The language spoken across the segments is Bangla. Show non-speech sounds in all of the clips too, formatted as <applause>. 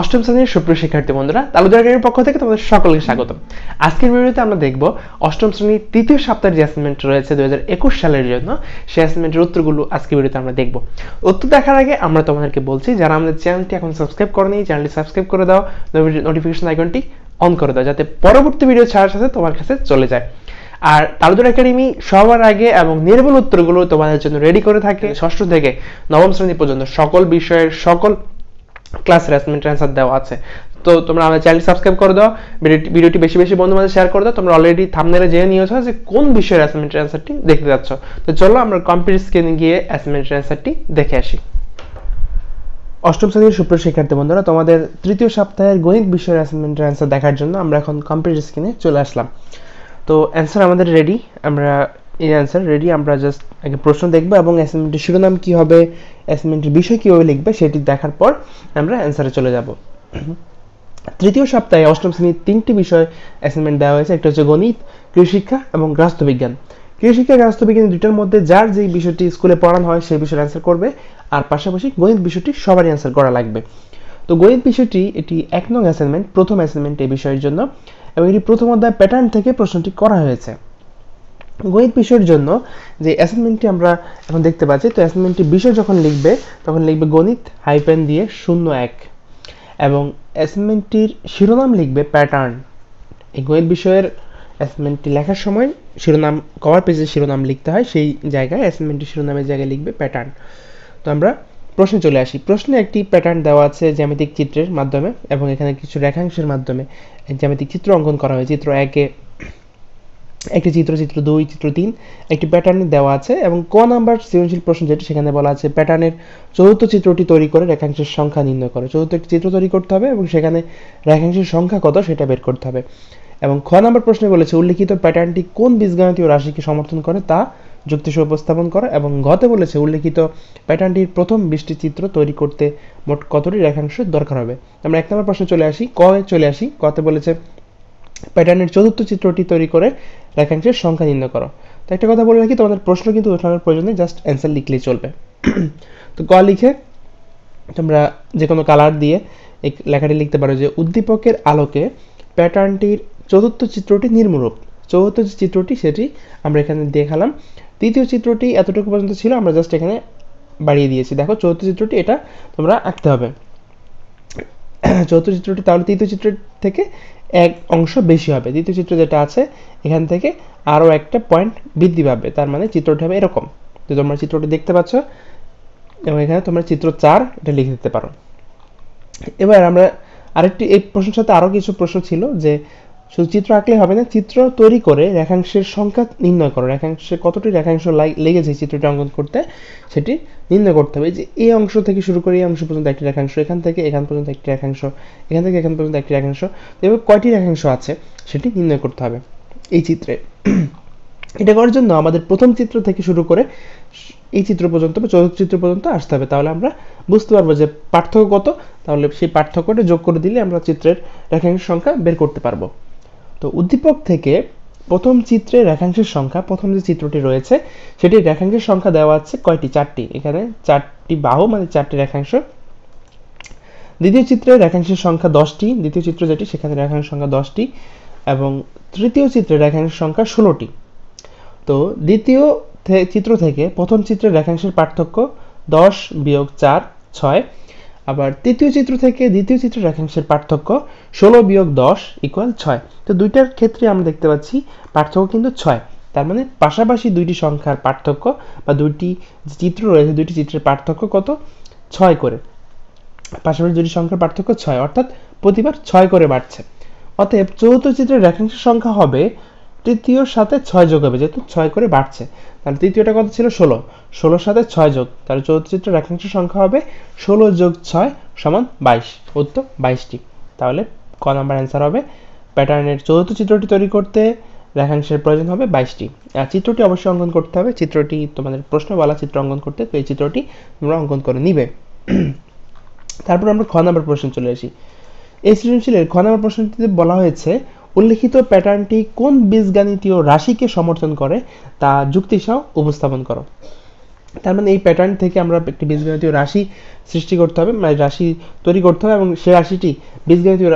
অষ্টম শ্রেণীর সুপ্রিয় শিক্ষার্থী বন্ধুরা তালুদার গাড়ির পক্ষ থেকে তোমাদের সকলকে স্বাগত আজকের ভিডিওতে আমরা দেখব অষ্টম শ্রেণীর তৃতীয় সপ্তাহের যে অ্যাসাইনমেন্ট রয়েছে দু হাজার একুশ সালের জন্য সেই অ্যাসাইনমেন্টের উত্তরগুলো আজকের ভিডিওতে আমরা দেখব উত্তর দেখার আগে আমরা তোমাদেরকে বলছি যারা আমাদের চ্যানেলটি এখন সাবস্ক্রাইব করেনি চ্যানেলটি সাবস্ক্রাইব করে দাও নোটিফিকেশন আইকনটি অন করে দাও যাতে পরবর্তী ভিডিও ছাড়ার সাথে তোমার কাছে চলে যায় আর তালুদার একাডেমি সবার আগে এবং নির্ভুল উত্তরগুলো তোমাদের জন্য রেডি করে থাকে ষষ্ঠ থেকে নবম শ্রেণী পর্যন্ত সকল বিষয়ের সকল ক্লাস অ্যাসাইনমেন্ট অ্যান্সার দেওয়া আছে তো তোমরা আমাদের চ্যানেল সাবস্ক্রাইব করে দাও ভিডিওটি বেশি বেশি বন্ধু মাঝে শেয়ার করে দাও তোমরা অলরেডি থামনেলে জেনে নিয়েছো যে কোন বিষয়ের অ্যাসাইনমেন্ট অ্যান্সারটি দেখতে যাচ্ছ তো চলো আমরা কম্পিউটার স্ক্রিনে গিয়ে অ্যাসাইনমেন্ট অ্যান্সারটি দেখে আসি অষ্টম শ্রেণীর সুপ্রিয় শিক্ষার্থী বন্ধুরা তোমাদের তৃতীয় সপ্তাহের গণিত বিষয়ের অ্যাসাইনমেন্টের অ্যান্সার দেখার জন্য আমরা এখন কম্পিউটার স্ক্রিনে চলে আসলাম তো অ্যান্সার আমাদের রেডি আমরা এই অ্যান্সার রেডি আমরা জাস্ট আগে প্রশ্ন দেখবো এবং অ্যাসাইনমেন্টের শিরোনাম কী হবে অ্যাসাইনমেন্টের বিষয় কীভাবে লিখবে সেটি দেখার পর আমরা অ্যান্সারে চলে যাব তৃতীয় সপ্তাহে অষ্টম শ্রেণীর তিনটি বিষয় অ্যাসাইনমেন্ট দেওয়া হয়েছে একটা হচ্ছে গণিত কৃষিক্ষা এবং রাষ্ট্রবিজ্ঞান কৃষিক্ষা রাষ্ট্রবিজ্ঞান দুটার মধ্যে যার যেই বিষয়টি স্কুলে পড়ানো হয় সেই বিষয়ের অ্যান্সার করবে আর পাশাপাশি গণিত বিষয়টি সবারই অ্যান্সার করা লাগবে তো গণিত বিষয়টি এটি এক নং অ্যাসাইনমেন্ট প্রথম অ্যাসাইনমেন্ট এই বিষয়ের জন্য এবং এটি প্রথম অধ্যায় প্যাটার্ন থেকে প্রশ্নটি করা হয়েছে গণিত বিষয়ের জন্য যে অ্যাসাইনমেন্টটি আমরা এখন দেখতে পাচ্ছি তো অ্যাসাইনমেন্টটি বিষয় যখন লিখবে তখন লিখবে গণিত হাইপেন দিয়ে শূন্য এক এবং অ্যাসাইনমেন্টটির শিরোনাম লিখবে প্যাটার্ন এই গণিত বিষয়ের অ্যাসাইনমেন্টটি লেখার সময় শিরোনাম কভার পেজে শিরোনাম লিখতে হয় সেই জায়গায় অ্যাসাইনমেন্টটির শিরোনামের জায়গায় লিখবে প্যাটার্ন তো আমরা প্রশ্নে চলে আসি প্রশ্নে একটি প্যাটার্ন দেওয়া আছে জ্যামিতিক চিত্রের মাধ্যমে এবং এখানে কিছু রেখাংশের মাধ্যমে জ্যামিতিক চিত্র অঙ্কন করা হয় চিত্র একে একটি চিত্র চিত্র দুই চিত্র তিন একটি প্যাটার্ন দেওয়া আছে এবং ক নাম্বার সৃজনশীল প্রশ্ন যেটি সেখানে বলা আছে প্যাটার্নের চতুর্থ চিত্রটি তৈরি করে রেখাংশের সংখ্যা নির্ণয় করে চতুর্থ একটি চিত্র তৈরি করতে হবে এবং সেখানে রেখাংশের সংখ্যা কত সেটা বের করতে হবে এবং খ নাম্বার প্রশ্নে বলেছে উল্লেখিত প্যাটার্নটি কোন বীজগণিতীয় রাশিকে সমর্থন করে তা যুক্তি উপস্থাপন করা এবং গতে বলেছে উল্লেখিত প্যাটার্নটির প্রথম বৃষ্টি চিত্র তৈরি করতে মোট কতটি রেখাংশ দরকার হবে আমরা এক নম্বর প্রশ্নে চলে আসি ক চলে আসি কতে বলেছে প্যাটার্নের চতুর্থ চিত্রটি তৈরি করে রেখাংশের সংখ্যা নির্ণয় করো তো একটা কথা বলে রাখি তোমাদের প্রশ্ন কিন্তু ওঠানোর প্রয়োজন নেই জাস্ট অ্যান্সার লিখলেই চলবে <clears throat> তো ক লিখে তোমরা যে কোনো কালার দিয়ে এই লেখাটি লিখতে পারো যে উদ্দীপকের আলোকে প্যাটার্নটির চতুর্থ চিত্রটি নির্মূলক চতুর্থ যে চিত্রটি সেটি আমরা এখানে দেখালাম তৃতীয় চিত্রটি এতটুকু পর্যন্ত ছিল আমরা জাস্ট এখানে বাড়িয়ে দিয়েছি দেখো চতুর্থ চিত্রটি এটা তোমরা আঁকতে হবে <clears throat> চতুর্থ চিত্রটি তাহলে তৃতীয় চিত্র থেকে এক অংশ বেশি হবে দ্বিতীয় চিত্র যেটা আছে এখান থেকে আরও একটা পয়েন্ট বৃদ্ধি পাবে তার মানে চিত্রটি হবে এরকম তো তোমরা চিত্রটি দেখতে পাচ্ছ এবং এখানে তোমরা চিত্র চার এটা লিখে দিতে পারো এবার আমরা আরেকটি এই প্রশ্নের সাথে আরও কিছু প্রশ্ন ছিল যে শুধু চিত্র আঁকলে হবে না চিত্র তৈরি করে রেখাংশের সংখ্যা নির্ণয় করো রেখাংশে কতটি রেখাংশ লেগেছে চিত্রটি অঙ্কন করতে সেটি নির্ণয় করতে হবে যে এই অংশ থেকে শুরু করে এই অংশ পর্যন্ত একটি রেখাংশ এখান থেকে এখান পর্যন্ত একটি রেখাংশ এখান থেকে এখান পর্যন্ত একটি রেখাংশ এবং কয়টি রেখাংশ আছে সেটি নির্ণয় করতে হবে এই চিত্রে এটা করার জন্য আমাদের প্রথম চিত্র থেকে শুরু করে এই চিত্র পর্যন্ত বা চতুর্থ চিত্র পর্যন্ত আসতে হবে তাহলে আমরা বুঝতে পারবো যে পার্থক্য কত তাহলে সেই পার্থক্যটা যোগ করে দিলে আমরা চিত্রের রেখাংশের সংখ্যা বের করতে পারবো তো উদ্দীপক থেকে প্রথম চিত্রে রেখাংশের সংখ্যা প্রথম যে চিত্রটি রয়েছে সেটি রেখাংশের সংখ্যা দেওয়া আছে কয়টি চারটি এখানে চারটি বাহু মানে চারটি রেখাংশ দ্বিতীয় চিত্রে রেখাংশের সংখ্যা দশটি দ্বিতীয় চিত্র যেটি সেখানে রেখাংশের সংখ্যা দশটি এবং তৃতীয় চিত্রে রেখাংশের সংখ্যা ষোলোটি তো দ্বিতীয় চিত্র থেকে প্রথম চিত্রের রেখাংশের পার্থক্য দশ বিয়োগ চার ছয় আবার তৃতীয় চিত্র থেকে দ্বিতীয় চিত্রের রেখাংশের পার্থক্য ষোলো বিয়োগ দশ ইকুয়াল ছয় তো দুইটার ক্ষেত্রে আমরা দেখতে পাচ্ছি পার্থক্য কিন্তু ছয় তার মানে পাশাপাশি দুইটি সংখ্যার পার্থক্য বা দুইটি চিত্র রয়েছে দুইটি চিত্রের পার্থক্য কত ছয় করে পাশাপাশি দুটি সংখ্যার পার্থক্য ছয় অর্থাৎ প্রতিবার ছয় করে বাড়ছে অতএব চতুর্থ চিত্রের রেখাংশের সংখ্যা হবে তৃতীয় সাথে ছয় যোগ হবে যেহেতু ছয় করে বাড়ছে তাহলে তৃতীয়টা কত ছিল ষোলো ষোলোর সাথে ছয় যোগ তাহলে চলচ্চিত্রের একাংশ সংখ্যা হবে ষোলো যোগ ছয় সমান বাইশ উত্তর বাইশটি তাহলে ক নাম্বার অ্যান্সার হবে প্যাটার্নের চতুর্থ চিত্রটি তৈরি করতে রেখাংশের প্রয়োজন হবে বাইশটি আর চিত্রটি অবশ্যই অঙ্কন করতে হবে চিত্রটি তোমাদের প্রশ্ন বলা চিত্র অঙ্কন করতে তো এই চিত্রটি তোমরা অঙ্কন করে নিবে তারপর আমরা খ নাম্বার প্রশ্ন চলে আসি এই সৃজনশীলের খ নাম্বার প্রশ্নটিতে বলা হয়েছে উল্লেখিত প্যাটার্নটি কোন বীজগাণিতীয় রাশিকে সমর্থন করে তা যুক্তিসহ উপস্থাপন করো তার মানে এই প্যাটার্ন থেকে আমরা একটি বীজগণিতীয় রাশি সৃষ্টি করতে হবে মানে রাশি তৈরি করতে হবে এবং সে রাশিটি বীজগণিতীয়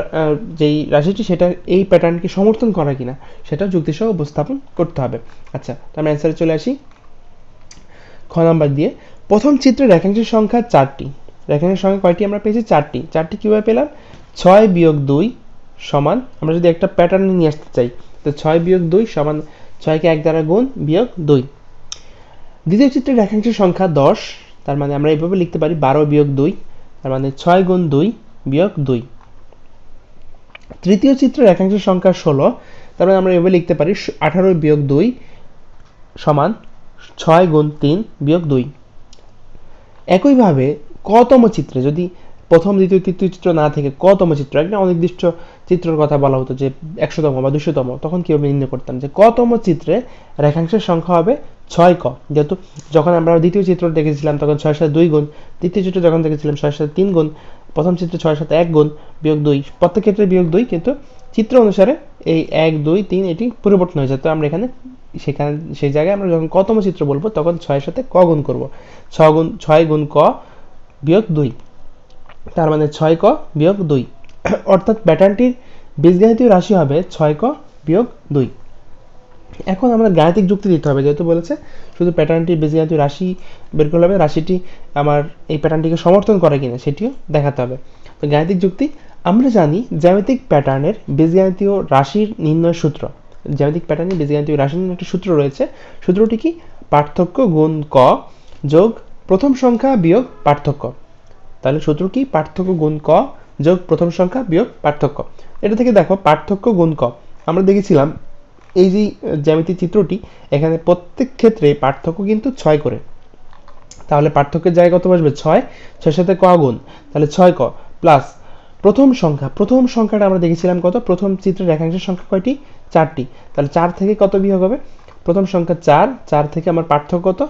যেই রাশিটি সেটা এই প্যাটার্নকে সমর্থন করা কিনা সেটা যুক্তিসহ উপস্থাপন করতে হবে আচ্ছা তো আমি অ্যান্সারে চলে আসি খ নাম্বার দিয়ে প্রথম চিত্রে রেখাংশের সংখ্যা চারটি রেখাংশের সংখ্যা কয়টি আমরা পেয়েছি চারটি চারটি কীভাবে পেলাম ছয় বিয়োগ দুই সমান আমরা যদি একটা প্যাটার্ন নিয়ে আসতে চাই তো ছয় বিয়োগ দুই সমান ছয়কে এক দ্বারা গুণ বিয়োগ দুই দ্বিতীয় চিত্রের রেখাংশের সংখ্যা দশ তার মানে আমরা এভাবে লিখতে পারি বারো বিয়োগ দুই তার মানে ছয় গুণ দুই বিয়োগ দুই তৃতীয় চিত্রের রেখাংশের সংখ্যা ষোলো তার মানে আমরা এভাবে লিখতে পারি আঠারো বিয়োগ দুই সমান ছয় গুণ তিন বিয়োগ দুই একইভাবে কতম চিত্রে যদি প্রথম দ্বিতীয় তৃতীয় চিত্র না থেকে কতম চিত্র একটা অনির্দিষ্ট চিত্রের কথা বলা হতো যে একশোতম বা দুশোতম তখন কীভাবে নির্ণয় করতাম যে কতম চিত্রে রেখাংশের সংখ্যা হবে ছয় ক যেহেতু যখন আমরা দ্বিতীয় চিত্র দেখেছিলাম তখন ছয় সাথে দুই গুণ তৃতীয় চিত্র যখন দেখেছিলাম ছয় সাথে তিন গুণ প্রথম চিত্র ছয় সাথে এক গুণ বিয়োগ দুই প্রত্যেক ক্ষেত্রে বিয়োগ দুই কিন্তু চিত্র অনুসারে এই এক দুই তিন এটি পরিবর্তন হয়ে যায় তো আমরা এখানে সেখানে সেই জায়গায় আমরা যখন কতম চিত্র বলবো তখন ছয়ের সাথে ক গুণ করবো ছ গুণ ছয় গুণ ক বিয়োগ দুই তার মানে ছয় ক বিয়োগ দুই <coughs> অর্থাৎ প্যাটার্নটির বীজগাণিতীয় রাশি হবে ছয় ক বিয়োগ দুই এখন আমরা গাণিতিক যুক্তি দিতে হবে যেহেতু বলেছে শুধু প্যাটার্নটি বীজগাণিতীয় রাশি বের করলে হবে রাশিটি আমার এই প্যাটার্নটিকে সমর্থন করে কিনা সেটিও দেখাতে হবে তো গাণিতিক যুক্তি আমরা জানি জ্যামিতিক প্যাটার্নের বীজগাণিতীয় রাশির নির্ণয় সূত্র জ্যামিতিক প্যাটার্নে বীজগাণিতীয় রাশির একটা সূত্র রয়েছে সূত্রটি কি পার্থক্য গুণ ক যোগ প্রথম সংখ্যা বিয়োগ পার্থক্য তাহলে সূত্র কি পার্থক্য গুণ ক যোগ প্রথম সংখ্যা বিয়োগ পার্থক্য এটা থেকে দেখো পার্থক্য গুণ ক আমরা দেখেছিলাম এই যে জ্যামিতি চিত্রটি এখানে প্রত্যেক ক্ষেত্রে পার্থক্য কিন্তু ছয় করে তাহলে পার্থক্যের জায়গায় কত বসবে ছয় ছয়ের সাথে ক গুণ তাহলে ছয় ক প্লাস প্রথম সংখ্যা প্রথম সংখ্যাটা আমরা দেখেছিলাম কত প্রথম চিত্রের রেখাংশের সংখ্যা কয়টি চারটি তাহলে চার থেকে কত বিয়োগ হবে প্রথম সংখ্যা চার চার থেকে আমার পার্থক্য কত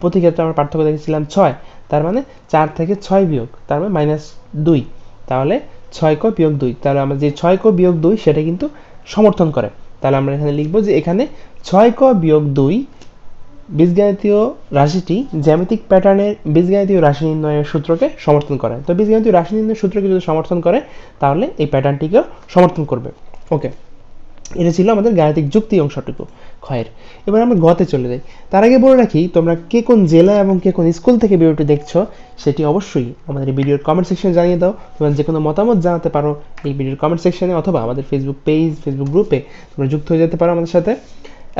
প্রতি ক্ষেত্রে আমার পার্থক্য দেখেছিলাম ছয় তার মানে চার থেকে ছয় বিয়োগ তার মানে মাইনাস দুই তাহলে ছয় ক বিয়োগ দুই তাহলে আমরা যে ছয় ক বিয়োগ দুই সেটা কিন্তু সমর্থন করে তাহলে আমরা এখানে লিখবো যে এখানে ছয় ক বিয়োগ দুই বীজগাণিতীয় রাশিটি জ্যামিতিক প্যাটার্নের বীজগাণিতীয় রাশি নির্ণয়ের সূত্রকে সমর্থন করে তো বীজগাণিতীয় রাশি নির্ণয়ের সূত্রকে যদি সমর্থন করে তাহলে এই প্যাটার্নটিকেও সমর্থন করবে ওকে এটা ছিল আমাদের গাণিতিক যুক্তি অংশটুকু ক্ষয়ের এবার আমরা গতে চলে যাই তার আগে বলে রাখি তোমরা কে কোন জেলা এবং কে কোন স্কুল থেকে ভিডিওটি দেখছো সেটি অবশ্যই আমাদের ভিডিওর কমেন্ট সেকশনে জানিয়ে দাও তোমরা যে কোনো মতামত জানাতে পারো এই ভিডিওর কমেন্ট সেকশনে অথবা আমাদের ফেসবুক পেজ ফেসবুক গ্রুপে তোমরা যুক্ত হয়ে যেতে পারো আমাদের সাথে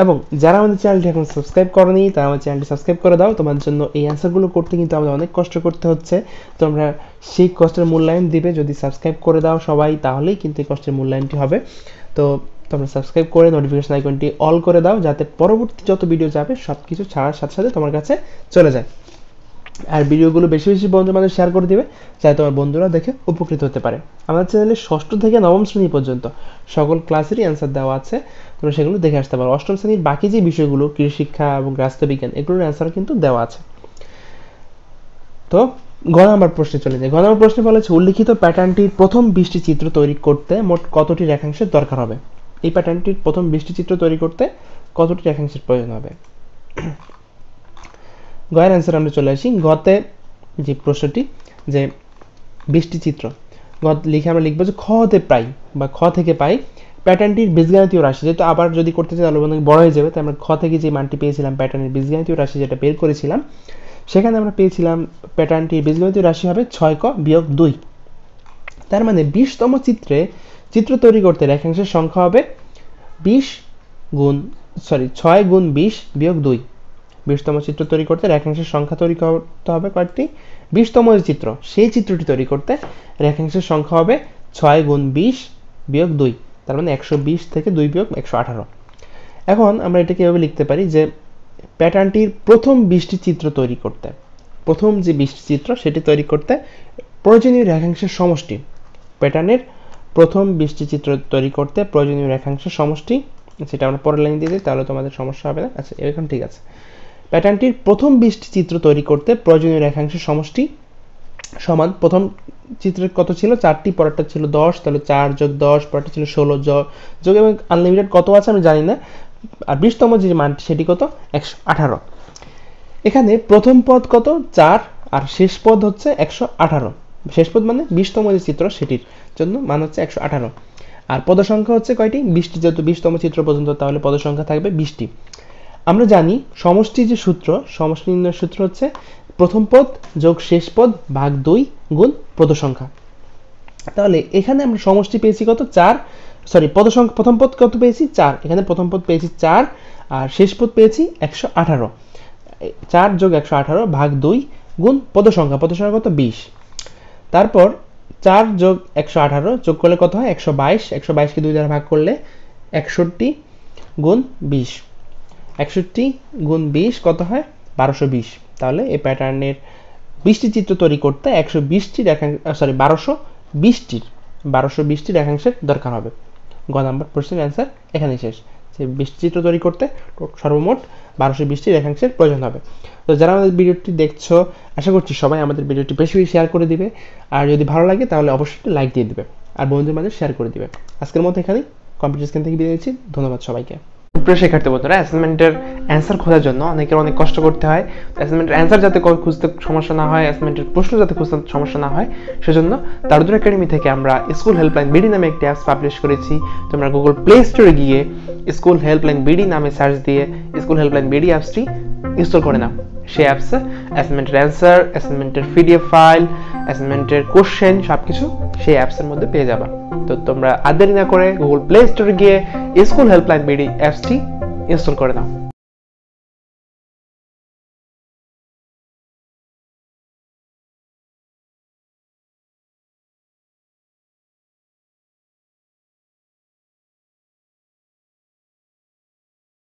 এবং যারা আমাদের চ্যানেলটি এখন সাবস্ক্রাইব করেনি তারা আমার চ্যানেলটি সাবস্ক্রাইব করে দাও তোমার জন্য এই অ্যান্সারগুলো করতে কিন্তু আমাদের অনেক কষ্ট করতে হচ্ছে তোমরা সেই কষ্টের মূল্যায়ন দিবে যদি সাবস্ক্রাইব করে দাও সবাই তাহলেই কিন্তু এই কষ্টের মূল্যায়নটি হবে তো তোমরা সাবস্ক্রাইব করে নোটিফিকেশন আইকনটি অল করে দাও যাতে পরবর্তী যত ভিডিও যাবে সব কিছু ছাড়ার সাথে সাথে তোমার কাছে চলে যায় আর ভিডিওগুলো বেশি বেশি বন্ধু মাঝে শেয়ার করে দিবে যাতে তোমার বন্ধুরা দেখে উপকৃত হতে পারে আমাদের চ্যানেলে ষষ্ঠ থেকে নবম শ্রেণী পর্যন্ত সকল ক্লাসেরই অ্যান্সার দেওয়া আছে তোমরা সেগুলো দেখে আসতে পারো অষ্টম শ্রেণীর বাকি যে বিষয়গুলো কৃষিশিক্ষা এবং রাষ্ট্রবিজ্ঞান এগুলোর অ্যান্সার কিন্তু দেওয়া আছে তো ঘ নাম্বার প্রশ্নে চলে যায় ঘ নাম্বার প্রশ্নে বলেছে উল্লিখিত প্যাটার্নটির প্রথম বৃষ্টি চিত্র তৈরি করতে মোট কতটি রেখাংশের দরকার হবে এই প্যাটার্নটির প্রথম বৃষ্টি চিত্র তৈরি করতে কতটি রেখাংশের প্রয়োজন হবে গয়ের অ্যান্সার আমরা চলে আসি গতে যে প্রশ্নটি যে বৃষ্টি চিত্র গত লিখে আমরা লিখবো যে খতে পাই বা খ থেকে পাই প্যাটার্নটির বীজগাণিতীয় রাশি যেহেতু আবার যদি করতে চাই তাহলে বড় হয়ে যাবে তাই আমরা খ থেকে যে মানটি পেয়েছিলাম প্যাটার্নের বীজগাণিতীয় রাশি যেটা বের করেছিলাম সেখানে আমরা পেয়েছিলাম প্যাটার্নটির বীজগাণিতীয় রাশি হবে ছয় ক বিয়োগ দুই তার মানে বিশতম চিত্রে চিত্র তৈরি করতে রেখাংশের সংখ্যা হবে বিশ গুণ সরি ছয় গুণ বিশ বিয়োগ দুই বিশতম চিত্র তৈরি করতে রেখাংশের সংখ্যা তৈরি করতে হবে কয়েকটি বিশতম যে চিত্র সেই চিত্রটি তৈরি করতে রেখাংশের সংখ্যা হবে ছয় গুণ বিশ বিয়োগ দুই তার মানে একশো বিশ থেকে দুই বিয়োগ একশো আঠারো এখন আমরা এটাকে এভাবে লিখতে পারি যে প্যাটার্নটির প্রথম বিশটি চিত্র তৈরি করতে প্রথম যে বিশটি চিত্র সেটি তৈরি করতে প্রয়োজনীয় রেখাংশের সমষ্টি প্যাটার্নের প্রথম বৃষ্টি চিত্র তৈরি করতে প্রয়োজনীয় রেখাংশ সমষ্টি সেটা আমরা পরের লাইন দিয়ে দিই তাহলে তোমাদের সমস্যা হবে না আচ্ছা এরকম ঠিক আছে প্যাটার্নটির প্রথম বৃষ্টি চিত্র তৈরি করতে প্রয়োজনীয় রেখাংশ সমষ্টি সমান প্রথম চিত্রের কত ছিল চারটি পরেরটা ছিল দশ তাহলে চার যোগ দশ পরেরটা ছিল ষোলো যোগ এবং আনলিমিটেড কত আছে আমি জানি না আর বিশতম যে মানটি সেটি কত একশো আঠারো এখানে প্রথম পদ কত চার আর শেষ পদ হচ্ছে একশো আঠারো শেষ পদ মানে বিশতম যে চিত্র সেটির জন্য মান হচ্ছে একশো আঠারো আর পদসংখ্যা হচ্ছে কয়টি বিশটি যেহেতু বিশতম চিত্র পর্যন্ত তাহলে পদসংখ্যা থাকবে বিশটি আমরা জানি সমষ্টি যে সূত্র সমষ্টি নির্ণয়ের সূত্র হচ্ছে প্রথম পদ যোগ শেষ পদ ভাগ দুই গুণ পদসংখ্যা তাহলে এখানে আমরা সমষ্টি পেয়েছি কত চার সরি পদসংখ্যা প্রথম পদ কত পেয়েছি চার এখানে প্রথম পদ পেয়েছি চার আর শেষ পদ পেয়েছি একশো আঠারো চার যোগ একশো আঠারো ভাগ দুই গুণ পদসংখ্যা পদসংখ্যা কত বিশ তারপর চার যোগ একশো আঠারো যোগ করলে কত হয় একশো বাইশ একশো বাইশকে দুই দ্বারা ভাগ করলে একষট্টি গুণ বিশ একষট্টি গুণ বিশ কত হয় বারোশো বিশ তাহলে এই প্যাটার্নের বিশটি চিত্র তৈরি করতে একশো বিশটি রেখাংশ সরি বারোশো বিশটির বারোশো বিশটি রেখাংশের দরকার হবে গ নাম্বার প্রশ্নের অ্যান্সার এখানেই শেষ সেই বৃষ্টিচিত্র তৈরি করতে সর্বমোট বারোশো বৃষ্টির রেখাংশের প্রয়োজন হবে তো যারা আমাদের ভিডিওটি দেখছো আশা করছি সবাই আমাদের ভিডিওটি বেশি বেশি শেয়ার করে দিবে আর যদি ভালো লাগে তাহলে অবশ্যই লাইক দিয়ে দিবে আর বন্ধুদের মাঝে শেয়ার করে দিবে আজকের মতো এখানেই কম্পিউটার স্ক্রিন থেকে বিদায় নিচ্ছি ধন্যবাদ সবাইকে প্রিয় শিক্ষার্থী বন্ধুরা অ্যাসাইনমেন্টের অ্যান্সার খোঁজার জন্য অনেকের অনেক কষ্ট করতে হয় অ্যাসাইনমেন্টের অ্যান্সার যাতে খুঁজতে সমস্যা না হয় অ্যাসাইনমেন্টের প্রশ্ন যাতে খুঁজতে সমস্যা না হয় সেজন্য তারদুর একাডেমি থেকে আমরা স্কুল হেল্পলাইন বিডি নামে একটি অ্যাপস পাবলিশ করেছি তোমরা গুগল প্লে স্টোরে গিয়ে স্কুল হেল্পলাইন বিডি নামে সার্চ দিয়ে স্কুল হেল্পলাইন বিডি অ্যাপসটি ইনস্টল করে নাও সেই অ্যাপসে অ্যাসাইনমেন্টের অ্যান্সার অ্যাসাইনমেন্টের পিডিএফ ফাইল অ্যাসাইনমেন্টের কোশ্চেন সব কিছু সেই অ্যাপসের মধ্যে পেয়ে যাবা তো তোমরা আদেরি না করে গুগল প্লে স্টোরে গিয়ে স্কুল হেল্পলাইন বিডি অ্যাপসটি ইনস্টল করে নাও